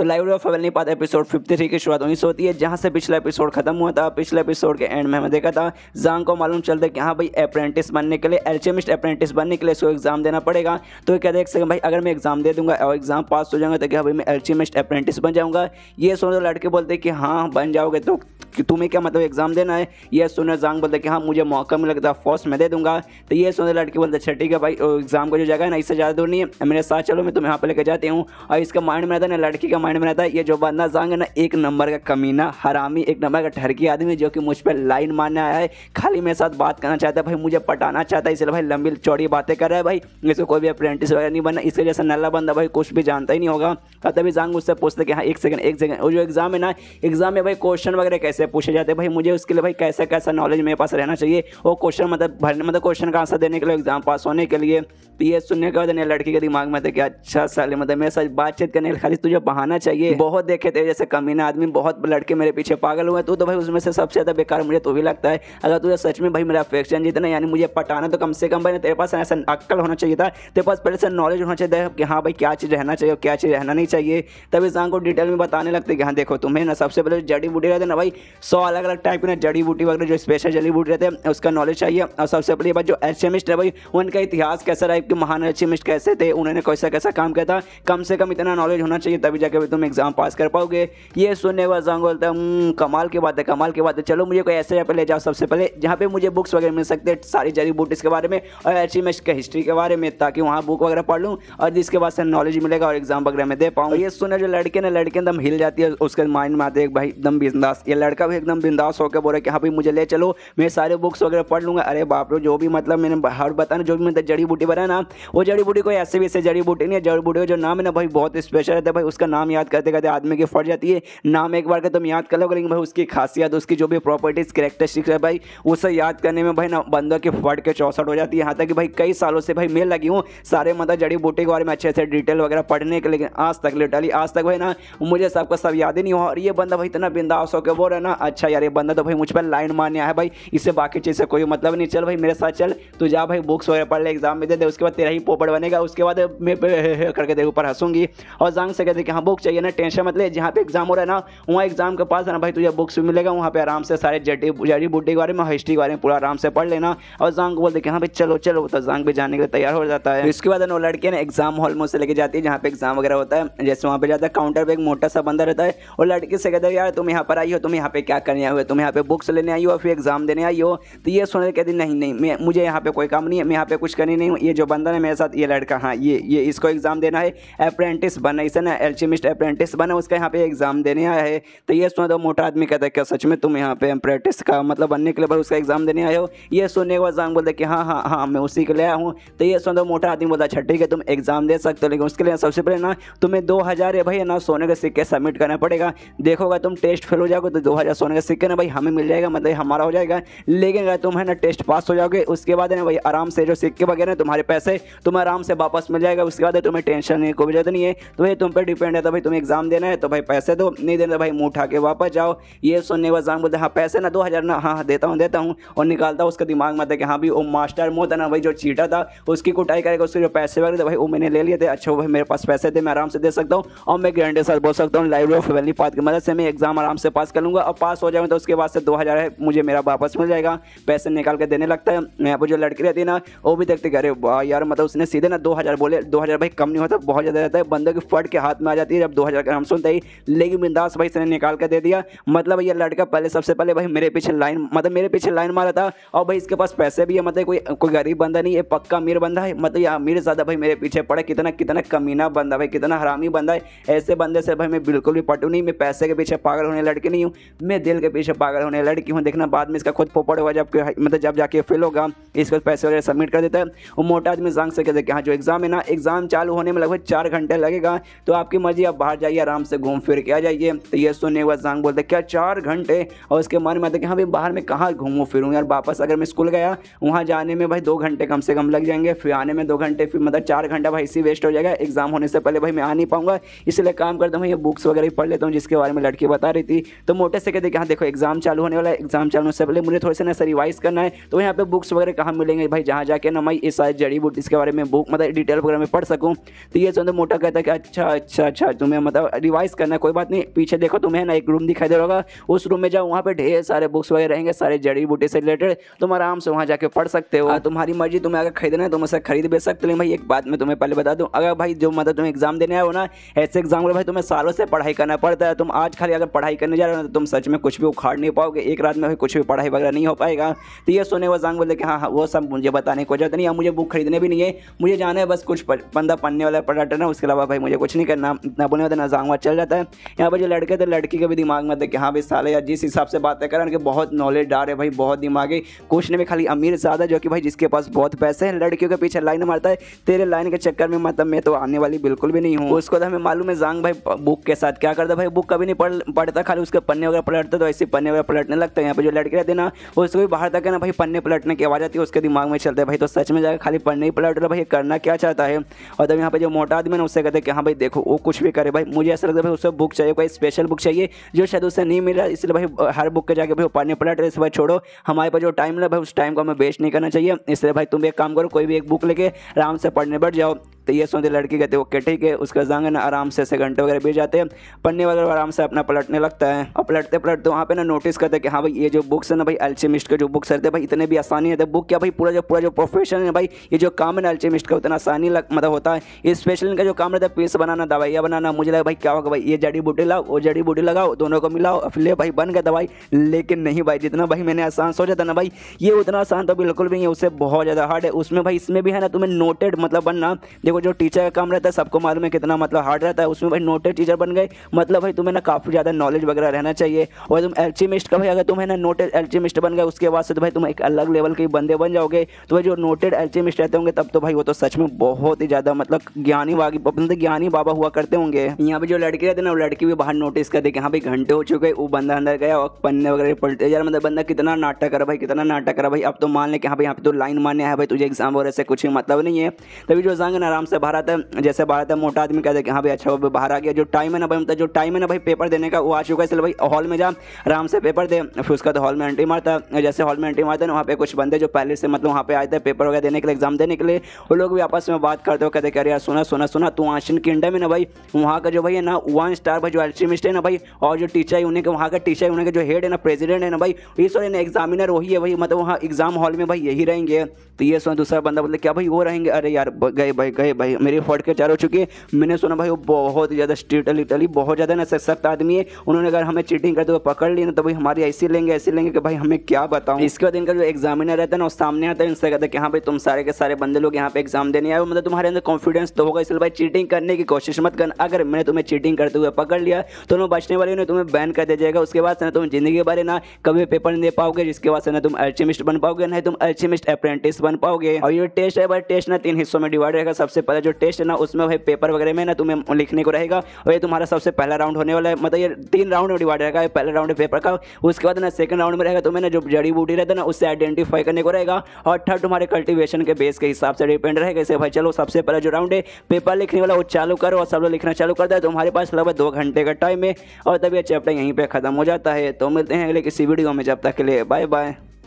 तो लाइव और फवेल नहीं पाता एपिसोड फिफ्टी थ्री की शुरुआत वहीं से होती है जहाँ से पिछला एपिसोड खत्म हुआ था पिछले एपिसोड के एंड में हमें देखा था जांग को मालूम चलता है कि हाँ भाई अप्रेंटिस बनने के लिए एल्चेमिस्ट अप्रेंटिस बनने के लिए इसको एग्जाम देना पड़ेगा तो क्या देख सकें भाई अगर मैं एग्जाम दे दूंगा और एग्जाम पास हो जाऊंगा तो क्या भाई मैं एलचेमिस्ट अप्रेंटिस बन जाऊँगा ये सोच लड़के बोलते कि हाँ बन जाओगे तो कि तुम्हें क्या मतलब एग्जाम देना है ये सुनर जांग बोलता कि हाँ मुझे मौका मिला था फर्स्ट तो मैं दे दूंगा तो ये सुनर लड़के बोलते अच्छा ठीक है भाई एग्जाम का जो जगह है ना इससे ज़्यादा दूर नहीं है मेरे साथ चलो मैं तुम्हें यहाँ पर लेकर जाती हूँ और इसका माइंड में रहता है ना लड़की का माइंड में रहता है ये जो बंदा जांग है ना एक नंबर का कमीना हरामी एक नंबर का ठहरकी आदमी जो कि मुझ पर लाइन मारने आया है खाली मेरे साथ बात करना चाहता है भाई मुझे पटाना चाहता है इसलिए भाई लंबी चौड़ी बातें कर रहा है भाई इसको कोई भी अप्रेंटिस वगैरह नहीं बनना इसके जैसा नल्ला बंदा भाई कुछ भी जानता ही नहीं होगा तभी जांग उससे पूछते कि हाँ एक सेकंड एक सेकंड और जो एग्ज़ाम है ना एग्ज़ाम में भाई क्वेश्चन वगैरह कैसे से पूछे जाते हैं भाई मुझे उसके लिए भाई कैसा कैसा नॉलेज मेरे पास रहना चाहिए वो क्वेश्चन मतलब भरने मतलब क्वेश्चन का आंसर देने के लिए एग्जाम पास होने के लिए तो ये सुनने के बाद लड़की के दिमाग में था कि अच्छा साल मतलब मेरे साथ बातचीत करने खाली तुझे बहाना चाहिए बहुत देखे थे जैसे कमीना आदमी बहुत लड़के मेरे पीछे पागल हुए तू तो भाई उसमें से सबसे ज़्यादा बेकार मुझे तो भी लगता है अगर तुझे सच में भाई मेरा अफेक्शन जितना यानी मुझे पटाना तो कम से कम भाई तेरे पास ऐसा अक्ल होना चाहिए था तेरे पास पहले से नॉलेज होना चाहिए कि हाँ भाई क्या चीज़ रहना चाहिए और क्या चीज़ रहना नहीं चाहिए तब इंसान को डिटेल में बताने लगते कि हाँ देखो तुम्हें ना सबसे पहले जड़ी बूटी रहते ना भाई सौ अलग अलग टाइप के जड़ी बूटी वगैरह जो स्पेशल जड़ी बूटी रहते हैं उसका नॉलेज चाहिए और सबसे पहले बात जो एल्शमिस्ट है भाई उनका इतिहास कैसा रहा कि महान एल्शमिस्ट कैसे थे उन्होंने कैसा कैसा काम किया था कम से कम इतना नॉलेज होना चाहिए तभी जाकर तुम एग्जाम पास कर पाओगे ये सुनने वाला सॉन्ग बोलते हम्म, कमाल की बात है कमाल की बात है चलो मुझे कोई ऐसे जगह पर ले जाओ सबसे पहले जहाँ पे मुझे बुक्स वगैरह मिल सकते हैं सारी जड़ी बूटीज़ के बारे में और एल्शमिस्ट के हिस्ट्री के बारे में ताकि वहाँ बुक वगैरह पढ़ लूँ और जिसके बाद से नॉलेज मिलेगा और एग्जाम वगैरह में दे पाऊँ ये सुने जो लड़के ना लड़के एकदम हिल जाती है उसके माइंड में आते भाई एकदम बिजनेस ये लड़का लड़का भी एकदम बिंदास होकर बोला कि हाँ भाई मुझे ले चलो मैं सारे बुक्स वगैरह पढ़ लूँगा अरे बाप रो जो भी मतलब मैंने हर बताना जो भी मतलब जड़ी बूटी बनाया ना वो जड़ी बूटी कोई ऐसे भी ऐसे जड़ी बूटी नहीं है जड़ी बूटी जो नाम है ना भाई बहुत स्पेशल रहता है भाई उसका नाम याद करते करते आदमी की फट जाती है नाम एक बार का तुम याद कर लो लेकिन भाई उसकी खासियत उसकी जो भी प्रॉपर्टीज़ करेक्टर सीख है भाई उसे याद करने में भाई ना बंदों की फट के चौसठ हो जाती है यहाँ तक कि भाई कई सालों से भाई मैं लगी हूँ सारे मतलब जड़ी बूटी के बारे में अच्छे से डिटेल वगैरह पढ़ने के लेकिन आज तक लिटली आज तक भाई ना मुझे सबका सब याद ही नहीं हो और ये बंदा भाई इतना बिंदास होकर बोल रहा है ना ना अच्छा यार ये बंदा तो भाई मुझ पर लाइन मारने आया है भाई इससे बाकी चीज़ से कोई मतलब नहीं चल भाई मेरे साथ चल तो जा भाई बुक्स वगैरह पढ़ ले एग्जाम में दे दे उसके बाद तेरा ही पोपड़ बनेगा उसके बाद मैं करके तेरे ऊपर हंसूंगी और जांग से कहते कि हाँ बुक चाहिए ना टेंशन मतलब जहाँ पे एग्जाम हो रहा है ना वहाँ एग्जाम के पास है ना भाई तुझे बुक्स भी मिलेगा वहाँ पे आराम से सारे जटी जड़ी बूटी के बारे में हिस्ट्री के बारे में पूरा आराम से पढ़ लेना और जांग को बोलते कि हाँ भाई चलो चलो तो जांग भी जाने के लिए तैयार हो जाता है इसके बाद वो लड़के ना एग्जाम हॉल में से लेके जाती है जहाँ पे एग्जाम वगैरह होता है जैसे वहाँ पे जाता है काउंटर पर एक मोटा सा बंदा रहता है और लड़के से कहते हैं यार तुम यहाँ पर आई हो तुम यहाँ पे पे क्या करने आए हो तुम यहाँ पे बुक्स लेने आई हो फिर एग्जाम देने आई हो तो ये सुन कहते नहीं नहीं मैं मुझे यहाँ पे कोई काम नहीं है मैं यहाँ पे कुछ करनी नहीं हूँ ये जो बंदा है मेरे साथ ये लड़का हाँ ये ये इसको एग्जाम देना है अप्रेंटिस बना इसे ना एल्चिमिस्ट अप्रेंटिस बना उसका यहाँ पे एग्जाम देने आया है तो ये सुना तो मोटा आदमी कहता है क्या सच में तुम यहाँ पे अप्रेंटिस का मतलब बनने के लिए उसका एग्जाम देने आए हो ये सुनने के बाद जान बोलते कि हाँ हाँ हाँ मैं उसी के लिए आया हूँ तो ये सुन दो मोटा आदमी बोलता अच्छा ठीक है तुम एग्जाम दे सकते हो लेकिन उसके लिए सबसे पहले ना तुम्हें दो हज़ार या भाई ना सोने के सिक्के सबमिट करना पड़ेगा देखोगा तुम टेस्ट फेल हो जाओगे तो दो पचास सोने का सिक्के ना भाई हमें मिल जाएगा मतलब हमारा हो जाएगा लेकिन अगर तुम है ना टेस्ट पास हो जाओगे उसके बाद है ना भाई आराम से जो सिक्के वगैरह तुम्हारे पैसे तुम्हें आराम से वापस मिल जाएगा उसके बाद तुम्हें टेंशन कोई जरूरत नहीं है तो भाई तुम पर डिपेंड है तो भाई तुम्हें एग्जाम देना है तो भाई पैसे दो नहीं देना तो भाई मुँह उठा के वापस जाओ ये सुनने का जान बोलते हाँ पैसे ना दो हज़ार ना हाँ, हाँ देता हूँ देता हूँ और निकालता उसका दिमाग में था कि हाँ भी वो मास्टर मोह था ना भाई जो चीटा था उसकी कुटाई करेगा उसके जो पैसे वगैरह भाई वो मैंने ले लिए थे अच्छा भाई मेरे पास पैसे थे मैं आराम से दे सकता हूँ और मैं गारंटी साथ बोल सकता हूँ लाइब्रेरी ऑफ वैली पाथ की मदद से मैं एग्जाम आराम से पास कर लूँगा अब पास हो जाऊँ तो उसके बाद से दो हज़ार है मुझे मेरा वापस मिल जाएगा पैसे निकाल के देने लगता है यहाँ पर जो लड़की रहती है ना वो भी देखते अरे वाह यार मतलब उसने सीधे ना दो हज़ार बोले दो हज़ार भाई कम नहीं होता बहुत ज़्यादा रहता है बंदे की फट के हाथ में आ जाती है जब दो हज़ार का हम सुनते ही लेकिन बिंदास भाई इसने निकाल के दे दिया मतलब ये लड़का पहले सबसे पहले भाई मेरे पीछे लाइन मतलब मेरे पीछे लाइन मारा था और भाई इसके पास पैसे भी है मतलब कोई कोई गरीब बंदा नहीं है पक्का अमीर बंदा है मतलब ये अमीर ज़्यादा भाई मेरे पीछे पड़े कितना कितना कमीना बंदा भाई कितना हरामी बंदा है ऐसे बंदे से भाई मैं बिल्कुल भी पटू नहीं मैं पैसे के पीछे पागल होने लड़के नहीं हूँ मैं दिल के पीछे पागल होने लड़की हूँ देखना बाद में इसका खुद फोपड़ हुआ जब मतलब जब जाके फेल होगा इसको पैसे वगैरह सबमिट कर देता है और मोटा आदमी जांग से कहते हैं हाँ जो एग्ज़ाम है ना एग्ज़ाम चालू होने में लगभग चार घंटे लगेगा तो आपकी मर्जी आप बाहर जाइए आराम से घूम फिर के आ जाइए तो ये सुनने के बाद जांग बोलते क्या चार घंटे और उसके मन में आता है कि हाँ भाई बाहर में कहाँ घूमूँ फिरूँ यार वापस अगर मैं स्कूल गया वहाँ जाने में भाई दो घंटे कम से कम लग जाएंगे फिर आने में दो घंटे फिर मतलब चार घंटा भाई इसी वेस्ट हो जाएगा एग्ज़ाम होने से पहले भाई मैं आ नहीं पाऊँगा इसलिए काम करता हूँ ये बुक्स वगैरह पढ़ लेता हूँ जिसके बारे में लड़की बता रही थी तो मोटे से सके देखिए हाँ देखो एग्जाम चालू होने वाला है एग्जाम चालू होने से पहले मुझे थोड़े से ना रिवाइज करना है तो यहाँ पे बुक्स वगैरह कहाँ मिलेंगे भाई जहाँ जाके ना मैं इस सारी जड़ी बूटी इसके बारे में बुक मतलब डिटेल वगैरह में पढ़ सकूँ तो ये सुनते मोटा कहता है कि अच्छा अच्छा अच्छा तुम्हें मतलब रिवाइज करना है कोई बात नहीं पीछे देखो तुम्हें ना एक रूम दिखाई दे रहा उस रूम में जाओ वहाँ पर ढेर सारे बुक्स वगैरह रहेंगे सारे जड़ी बूटी से रिलेटेड तुम आराम से वहाँ जाकर पढ़ सकते हो हाँ। तुम्हारी मर्जी तुम्हें अगर खरीदना है तो मैं खरीद भी सकते हो भाई एक बात मैं तुम्हें पहले बता दूँ अगर भाई जो मतलब तुम्हें एग्जाम देने आए हो ना ऐसे एग्जाम भाई तुम्हें सालों से पढ़ाई करना पड़ता है तुम आज खाली अगर पढ़ाई करने जा रहे हो तो तुम सच में कुछ भी उखाड़ नहीं पाओगे एक रात में कुछ भी पढ़ाई वगैरह नहीं हो पाएगा तो ये सोने वजांग बोले कि हाँ, हाँ वो सब मुझे बताने को जाता नहीं है मुझे बुक खरीदने भी नहीं है मुझे जाना है बस कुछ बंदा पन्ने वाला पर्यटन ना उसके अलावा भाई मुझे कुछ नहीं करना इतना बोलने वाला जांगवा चल जाता है यहाँ पर जो लड़के थे लड़की के भी दिमाग में थे कि हाँ भाई साले यार जिस हिसाब से बातें करें उनके बहुत नॉलेज डार है भाई बहुत दिमाग है कुछ नहीं खाली अमीर ज़्यादा जो कि भाई जिसके पास बहुत पैसे हैं लड़कियों के पीछे लाइन मारता है तेरे लाइन के चक्कर में मतलब मैं तो आने वाली बिल्कुल भी नहीं हूँ उसको तो हमें मालूम है जांग भाई बुक के साथ क्या करता भाई बुक कभी नहीं पढ़ पढ़ता खाली उसके पन्ने वगैरह पलटते तो ऐसे पन्ने वगैरह पलटने लगता है यहाँ पर जो लड़के रहते ना उसको भी बाहर तक है ना भाई पन्ने पलटने की आवाज़ आती है उसके दिमाग में चलता है भाई तो सच में जाकर खाली पन्ने ही पलट रहा भाई करना क्या चाहता है और तब यहाँ पर जो मोटा आदमी ना उससे कहते हैं कि हाँ भाई देखो वो कुछ भी करे भाई मुझे ऐसा लगता है भाई उससे बुक चाहिए कोई स्पेशल बुक चाहिए जो शायद उससे नहीं मिल रहा इसलिए भाई हर बुक के जाके भाई पन्ने पलट रहे भाई छोड़ो हमारे पास जो टाइम है भाई उस टाइम को हमें वेस्ट नहीं करना चाहिए इसलिए भाई तुम एक काम करो कोई भी एक बुक लेके आराम से पढ़ने बैठ जाओ तो ये सुनते लड़की कहते ओके ठीक है उसका जंग ना आराम से ऐसे घंटे वगैरह बीत जाते हैं पन्ने वगैरह आराम से अपना पलटने लगता है और पलटते पलटते वहाँ पे ना नोटिस करते हैं कि हाँ भाई ये जो बुक्स है ना भाई अल्चेमिस्ट के जो बुक्स रहते हैं भाई इतने भी आसानी रहते तो बुक क्या भाई पूरा जो पूरा जो प्रोफेशन है भाई ये जो काम है ना अल्चेमिस्ट का उतना आसानी मतलब होता है स्पेशल इनका जो काम रहता है पीस बनाना दवाइयाँ बनाना मुझे लगा भाई क्या होगा भाई ये जड़ी बूटी लाओ वो जड़ी बूटी लगाओ दोनों को मिलाओ फिर भाई बन गया दवाई लेकिन नहीं भाई जितना भाई मैंने आसान सोचा था ना भाई ये उतना आसान तो बिल्कुल भी नहीं है उससे बहुत ज़्यादा हार्ड है उसमें भाई इसमें भी है ना तुम्हें नोटेड मतलब बनना देखो जो टीचर का काम रहता है सबको मालूम है कितना मतलब हार्ड रहता है उसमें भाई नोटेड टीचर बन गए मतलब भाई तुम्हें ना काफ़ी ज़्यादा नॉलेज वगैरह रहना चाहिए और तुम एल्चिमिस्ट का भाई अगर तुम्हें ना नोटेड एल्चिमिस्ट बन गए उसके बाद से तो भाई तुम एक अलग लेवल के बंदे बन जाओगे तो भाई जो नोटेड एल्चिमिस्ट रहते होंगे तब तो भाई वो तो सच में बहुत ही ज़्यादा मतलब ज्ञानी वागी मतलब ज्ञानी बाबा हुआ करते होंगे यहाँ पे जो लड़की रहते ना वो लड़की भी बाहर नोटिस करते कि हाँ भाई घंटे हो चुके वो बंदा अंदर गया और पन्ने वगैरह पलटे यार मतलब बंदा कितना नाटक करा भाई कितना नाटक करा भाई अब तो मान ले कि हाँ भाई यहाँ पे तो लाइन मान्य है भाई तुझे एग्जाम वगैरह से कुछ मतलब नहीं है तभी जो जंग ना आराम से बाहर आता है जैसे बाहर आता है मोटा आदमी कहते हैं कि हाँ भाई अच्छा बाहर आ गया जो टाइम है ना भाई मतलब जो टाइम है ना भाई पेपर देने का वो आ चुका है इसलिए भाई हॉल में जा आराम से पेपर दे फिर उसका तो हॉल में एंट्री मारता है जैसे हॉल में एंट्री मारता है ना वहाँ पे कुछ बंदे जो पहले से मतलब वहाँ पे आए थे पेपर वगैरह देने के लिए एग्जाम देने के लिए वो लोग भी आपस में बात करते हो कहते अरे यार सुना सुना सुना तू आशिन किंडम है ना भाई वहाँ का जो भाई है ना वन स्टार भाई जो अल्टीमिस्ट है ना भाई और जो टीचर उन्हें वहाँ का टीचर है उन्हें जो हेड है ना प्रेजिडेंट है ना भाई ये सो ना एग्जामिनर वही है भाई मतलब वहाँ एग्जाम हॉल में भाई यही रहेंगे तो ये सुना दूसरा बंदा मतलब क्या भाई वो रहेंगे अरे यार गए भाई गए भाई भाई मेरी फोर्ट के चार हो चुकी है मैंने सुना भाई वो बहुत ज़्यादा स्ट्रीट लिटली बहुत ज़्यादा ना सख्त आदमी है उन्होंने अगर हमें चीटिंग करते हुए तो पकड़ ली ना तो भाई हमारी ऐसी लेंगे ऐसी लेंगे कि भाई हमें क्या बताऊँ इसके बाद इनका जो एग्जामिनर रहता है ना वो सामने आता है इनसे कहता है कि हाँ भाई तुम सारे के सारे बंदे लोग यहाँ पे एग्जाम देने आए मतलब तुम्हारे अंदर कॉन्फिडेंस तो होगा इसलिए भाई चीटिंग करने की कोशिश मत करना अगर मैंने तुम्हें चीटिंग करते हुए पकड़ लिया तो ना बचने वाले ने तुम्हें बैन कर दिया जाएगा उसके बाद से ना तुम जिंदगी बारे ना कभी पेपर नहीं दे पाओगे जिसके बाद से ना तुम अल्चेमिस्ट बन पाओगे ना तुम अल्चेमिस्ट अप्रेंटिस बन पाओगे और ये टेस्ट है भाई टेस्ट ना तीन हिस्सों में डिवाइड रहेगा सबसे सबसे पहले जो टेस्ट है ना उसमें भाई पेपर वगैरह में ना तुम्हें लिखने को रहेगा और ये तुम्हारा सबसे पहला राउंड होने वाला है मतलब ये तीन राउंड में डिवाइड रहेगा पहला राउंड पेपर का उसके बाद ना सेकंड राउंड में रहेगा तुम्हें ना जो जड़ी बूटी रहता है ना उससे आइडेंटिफाई करने को रहेगा और थर्ड तुम्हारे कल्टिवेशन के बेस के हिसाब से डिपेंड रहेगा इसे भाई चलो सबसे पहला जो राउंड है पेपर लिखने वाला वो चालू करो और सब लोग लिखना चालू कर है तुम्हारे पास लगभग दो घंटे का टाइम है और तब यह चैप्टर यहीं पर खत्म हो जाता है तो मिलते हैं अगले किसी वीडियो में जब तक के लिए बाय बाय